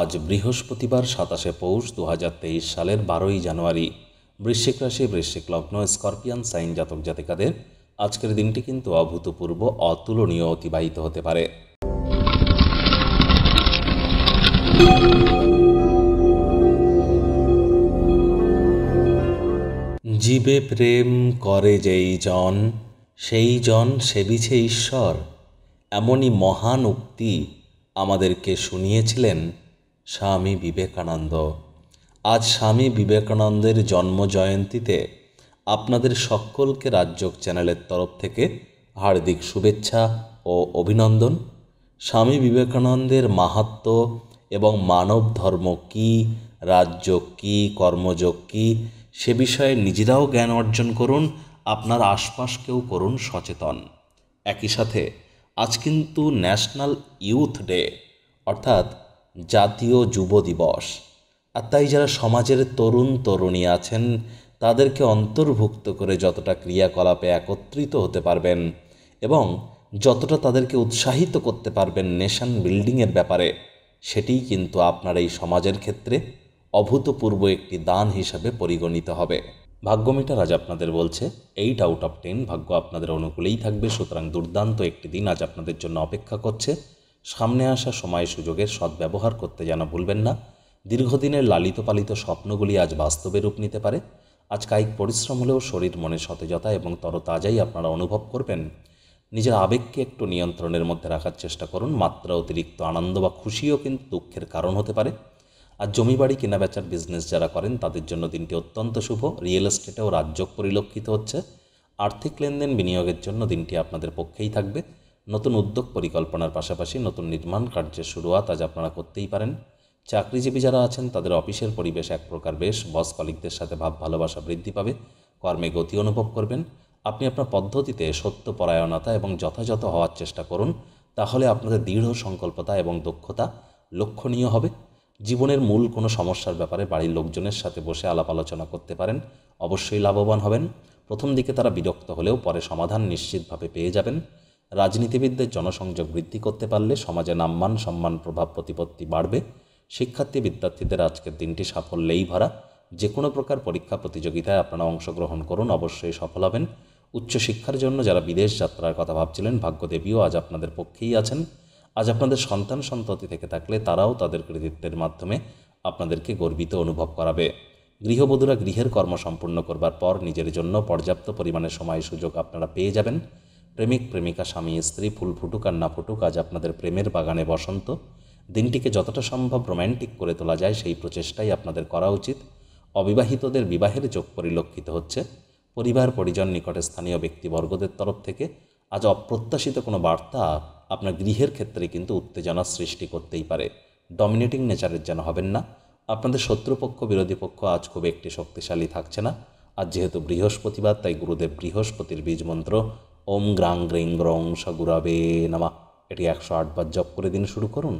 আজ বৃহস্পতিবার সাতাশে পৌষ দু সালের বারোই জানুয়ারি বৃশ্চিক রাশি বৃশ্চিক লগ্ন স্করপিয়ান সাইন জাতক জাতিকাদের আজকের দিনটি কিন্তু অভূতপূর্ব অতুলনীয় অতিবাহিত হতে পারে জীবে প্রেম করে যেই জন সেই জন সেবিছে ঈশ্বর এমনই মহান উক্তি আমাদেরকে শুনিয়েছিলেন স্বামী বিবেকানন্দ আজ স্বামী বিবেকানন্দের জন্মজয়ন্তীতে আপনাদের সকলকে রাজ্যক চ্যানেলের তরফ থেকে হার্দিক শুভেচ্ছা ও অভিনন্দন স্বামী বিবেকানন্দের মাহাত্ম এবং মানব ধর্ম কী রাজ্য কী কর্মযোগ কী সে বিষয়ে নিজেরাও জ্ঞান অর্জন করুন আপনার আশপাশকেও করুন সচেতন একই সাথে আজ কিন্তু ন্যাশনাল ইউথ ডে অর্থাৎ জাতীয় যুব দিবস আর তাই যারা সমাজের তরুণ তরুণী আছেন তাদেরকে অন্তর্ভুক্ত করে যতটা ক্রিয়াকলাপে একত্রিত হতে পারবেন এবং যতটা তাদেরকে উৎসাহিত করতে পারবেন নেশন বিল্ডিংয়ের ব্যাপারে সেটিই কিন্তু আপনার এই সমাজের ক্ষেত্রে অভূতপূর্ব একটি দান হিসাবে পরিগণিত হবে ভাগ্যমিটার আজ আপনাদের বলছে এইট আউট অফ টেন ভাগ্য আপনাদের অনুকূলেই থাকবে সুতরাং দুর্দান্ত একটি দিন আজ আপনাদের জন্য অপেক্ষা করছে সামনে আসা সময় সুযোগের সদ্ব্যবহার করতে যেন ভুলবেন না দীর্ঘদিনের লালিত পালিত স্বপ্নগুলি আজ বাস্তবে রূপ নিতে পারে আজ কায়িক পরিশ্রম হলেও শরীর মনে সতেজতা এবং তরতাজাই আপনারা অনুভব করবেন নিজের আবেগকে একটু নিয়ন্ত্রণের মধ্যে রাখার চেষ্টা করুন মাত্রা অতিরিক্ত আনন্দ বা খুশিও কিন্তু দুঃখের কারণ হতে পারে আর জমি বাড়ি কেনাবেচার বিজনেস যারা করেন তাদের জন্য দিনটি অত্যন্ত শুভ রিয়েল এস্টেটেও রাজ্য পরিলক্ষিত হচ্ছে আর্থিক লেনদেন বিনিয়োগের জন্য দিনটি আপনাদের পক্ষেই থাকবে নতুন উদ্যোগ পরিকল্পনার পাশাপাশি নতুন নির্মাণ কার্যের শুরুয়াত আজ আপনারা করতেই পারেন চাকরিজীবী যারা আছেন তাদের অফিসের পরিবেশ এক প্রকার বেশ বস কলিকদের সাথে ভাব ভালোবাসা বৃদ্ধি পাবে কর্মে গতি অনুভব করবেন আপনি আপনার পদ্ধতিতে সত্যপরায়ণতা এবং যথাযথ হওয়ার চেষ্টা করুন তাহলে আপনাদের দৃঢ় সংকল্পতা এবং দক্ষতা লক্ষণীয় হবে জীবনের মূল কোনো সমস্যার ব্যাপারে বাড়ির লোকজনের সাথে বসে আলাপ আলোচনা করতে পারেন অবশ্যই লাভবান হবেন প্রথম দিকে তারা বিরক্ত হলেও পরে সমাধান নিশ্চিতভাবে পেয়ে যাবেন রাজনীতিবিদদের জনসংযোগ বৃদ্ধি করতে পারলে সমাজে নাম্মান সম্মান প্রভাব প্রতিপত্তি বাড়বে শিক্ষার্থী বিদ্যার্থীদের আজকের দিনটি সাফল্যেই ভরা যে কোনো প্রকার পরীক্ষা প্রতিযোগিতায় আপনারা অংশগ্রহণ করুন অবশ্যই সফল হবেন উচ্চশিক্ষার জন্য যারা বিদেশ যাত্রার কথা ভাবছিলেন ভাগ্যদেবীও আজ আপনাদের পক্ষেই আছেন আজ আপনাদের সন্তান সন্ততি থেকে থাকলে তারাও তাদের কৃতিত্বের মাধ্যমে আপনাদেরকে গর্বিত অনুভব করাবে গৃহবধূরা গৃহের কর্ম সম্পূর্ণ করবার পর নিজের জন্য পর্যাপ্ত পরিমাণে সময় সুযোগ আপনারা পেয়ে যাবেন প্রেমিক প্রেমিকা স্বামী স্ত্রী ফুল ফুটুক আর না ফুটুক আজ আপনাদের প্রেমের বাগানে বসন্ত দিনটিকে যতটা সম্ভব রোম্যান্টিক করে তোলা যায় সেই প্রচেষ্টাই আপনাদের করা উচিত অবিবাহিতদের বিবাহের চোখ পরিলক্ষিত হচ্ছে পরিবার পরিজন নিকটে স্থানীয় ব্যক্তিবর্গদের তরফ থেকে আজ অপ্রত্যাশিত কোনো বার্তা আপনার গৃহের ক্ষেত্রে কিন্তু উত্তেজনা সৃষ্টি করতেই পারে ডমিনেটিং নেচারের যেন হবেন না আপনাদের শত্রুপক্ষ বিরোধী পক্ষ আজ খুব একটি শক্তিশালী থাকছে না আজ যেহেতু বৃহস্পতিবার তাই গুরুদেব বৃহস্পতির বীজ মন্ত্র ওম গ্রাং গ্রিং গ্রং সগুরাবে নামা এটি একশো আটবার জপ করে দিন শুরু করুন